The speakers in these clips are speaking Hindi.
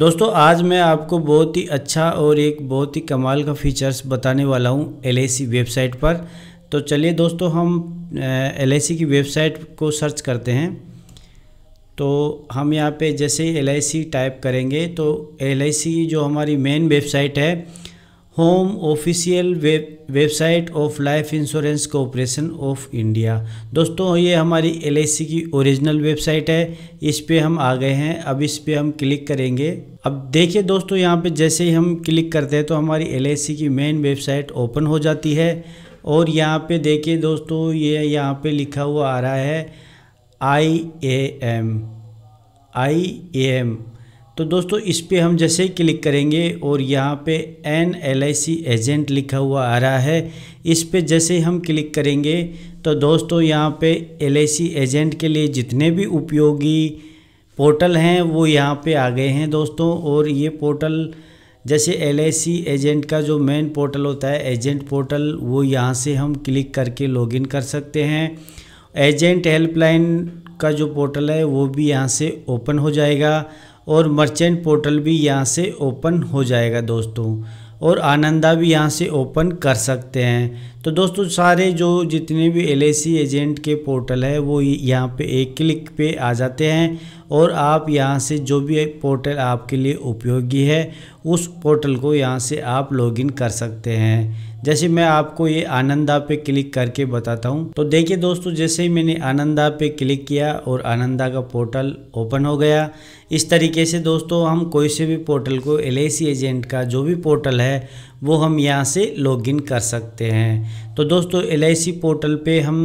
दोस्तों आज मैं आपको बहुत ही अच्छा और एक बहुत ही कमाल का फीचर्स बताने वाला हूँ एल वेबसाइट पर तो चलिए दोस्तों हम एल की वेबसाइट को सर्च करते हैं तो हम यहाँ पे जैसे एल टाइप करेंगे तो एल जो हमारी मेन वेबसाइट है home official web website of life insurance corporation of India दोस्तों ये हमारी एल की ओरिजिनल वेबसाइट है इस पर हम आ गए हैं अब इस पर हम क्लिक करेंगे अब देखिए दोस्तों यहाँ पे जैसे ही हम क्लिक करते हैं तो हमारी एल की मेन वेबसाइट ओपन हो जाती है और यहाँ पे देखिए दोस्तों ये यहाँ पर लिखा हुआ आ रहा है आई A M I A M तो दोस्तों इस पर हम जैसे ही क्लिक करेंगे और यहाँ पे an L I C agent लिखा हुआ आ रहा है इस पर जैसे हम क्लिक करेंगे तो दोस्तों यहाँ पे एल आई सी एजेंट के लिए जितने भी उपयोगी पोर्टल हैं वो यहाँ पे आ गए हैं दोस्तों और ये पोर्टल जैसे एल एजेंट का जो मेन पोर्टल होता है एजेंट पोर्टल वो यहाँ से हम क्लिक करके लॉगिन कर सकते हैं एजेंट हेल्पलाइन का जो पोर्टल है वो भी यहाँ से ओपन हो जाएगा और मर्चेंट पोर्टल भी यहाँ से ओपन हो जाएगा दोस्तों और आनंदा भी यहाँ से ओपन कर सकते हैं तो दोस्तों सारे जो जितने भी एल एजेंट के पोर्टल है वो यहाँ पे एक क्लिक पे आ जाते हैं और आप यहाँ से जो भी पोर्टल आपके लिए उपयोगी है उस पोर्टल को यहाँ से आप लॉगिन कर सकते हैं जैसे मैं आपको ये आनंदा पे क्लिक करके बताता हूँ तो देखिए दोस्तों जैसे ही मैंने आनंदा पे क्लिक किया और आनंदा का पोर्टल ओपन हो गया इस तरीके से दोस्तों हम कोई से भी पोर्टल को एल एजेंट का जो भी पोर्टल है है वो हम यहाँ से लॉगिन कर सकते हैं तो दोस्तों एल पोर्टल पे हम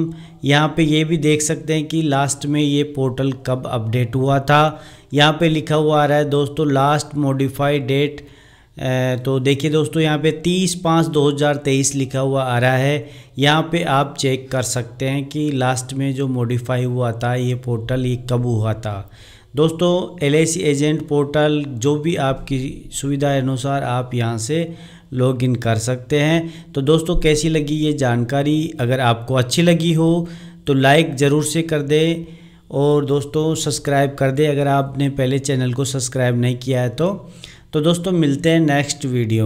यहाँ पे ये भी देख सकते हैं कि लास्ट में ये पोर्टल कब अपडेट हुआ था यहाँ पे लिखा हुआ आ रहा है दोस्तों लास्ट मॉडिफाइड डेट तो देखिए दोस्तों यहाँ पे 30 पाँच 2023 लिखा हुआ आ रहा है यहाँ पे आप चेक कर सकते हैं कि लास्ट में जो मॉडिफाई हुआ था ये पोर्टल ये कब हुआ था दोस्तों एल एजेंट पोर्टल जो भी आपकी सुविधा अनुसार आप यहाँ से लॉग इन कर सकते हैं तो दोस्तों कैसी लगी ये जानकारी अगर आपको अच्छी लगी हो तो लाइक ज़रूर से कर दें और दोस्तों सब्सक्राइब कर दें अगर आपने पहले चैनल को सब्सक्राइब नहीं किया है तो तो दोस्तों मिलते हैं नेक्स्ट वीडियो में